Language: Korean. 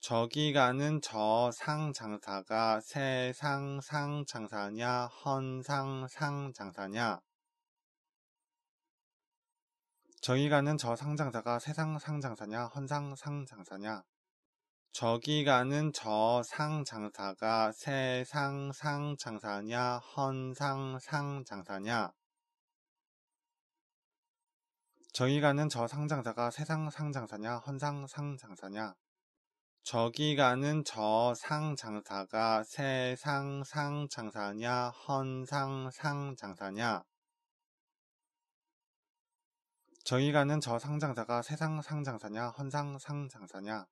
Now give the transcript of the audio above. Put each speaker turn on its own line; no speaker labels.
저기 가는 저 상장사가 세상 상장사냐 헌상 상장사냐 저기 가는 저 상장사가 세상 상장사냐 헌상 상장사냐 저기 가는 저 상장사가 세상 상장사냐 헌상 상장사냐 저기 가는 저 상장사가 세상 상장사냐 헌상 상장사냐 저기 가는 저 상장사가 세상 상장사냐 헌상 상장사냐 저기 가는 저 상장사가 세상 상장사냐 헌상 상장사냐